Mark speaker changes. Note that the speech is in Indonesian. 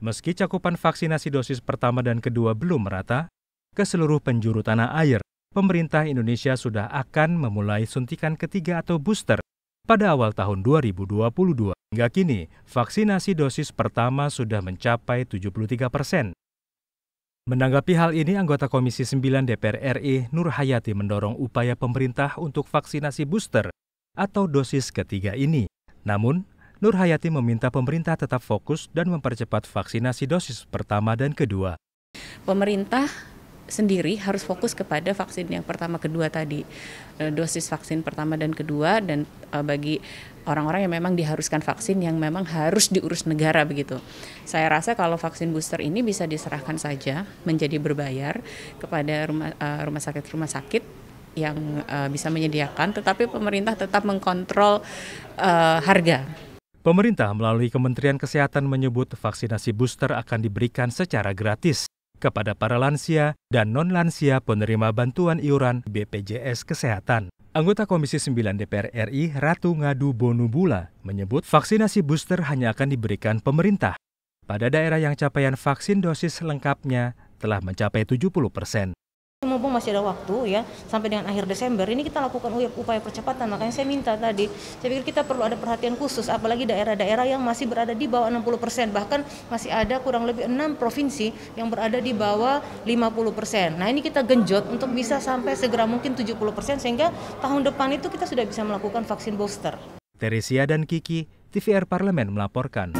Speaker 1: Meski cakupan vaksinasi dosis pertama dan kedua belum merata, ke seluruh penjuru tanah air, pemerintah Indonesia sudah akan memulai suntikan ketiga atau booster pada awal tahun 2022. Hingga kini, vaksinasi dosis pertama sudah mencapai 73 persen, Menanggapi hal ini, anggota Komisi 9 DPR RI Nur Hayati mendorong upaya pemerintah untuk vaksinasi booster atau dosis ketiga ini. Namun, Nur Hayati meminta pemerintah tetap fokus dan mempercepat vaksinasi dosis pertama dan kedua.
Speaker 2: Pemerintah sendiri harus fokus kepada vaksin yang pertama kedua tadi eh, dosis vaksin pertama dan kedua dan eh, bagi orang-orang yang memang diharuskan vaksin yang memang harus diurus negara begitu. Saya rasa kalau vaksin booster ini bisa diserahkan saja menjadi berbayar kepada rumah eh, rumah sakit rumah sakit yang uh, bisa menyediakan, tetapi pemerintah tetap mengkontrol uh, harga.
Speaker 1: Pemerintah melalui Kementerian Kesehatan menyebut vaksinasi booster akan diberikan secara gratis kepada para lansia dan non-lansia penerima bantuan iuran BPJS Kesehatan. Anggota Komisi 9 DPR RI Ratu Ngadu Bonubula menyebut vaksinasi booster hanya akan diberikan pemerintah pada daerah yang capaian vaksin dosis lengkapnya telah mencapai 70 persen
Speaker 3: mumpung masih ada waktu ya sampai dengan akhir Desember ini kita lakukan upaya percepatan makanya saya minta tadi saya pikir kita perlu ada perhatian khusus apalagi daerah-daerah yang masih berada di bawah 60% persen bahkan masih ada kurang lebih enam provinsi yang berada di bawah 50%. persen Nah, ini kita genjot untuk bisa sampai segera mungkin 70% persen sehingga tahun depan itu kita sudah bisa melakukan vaksin booster.
Speaker 1: Teresia dan Kiki, TVR Parlemen melaporkan.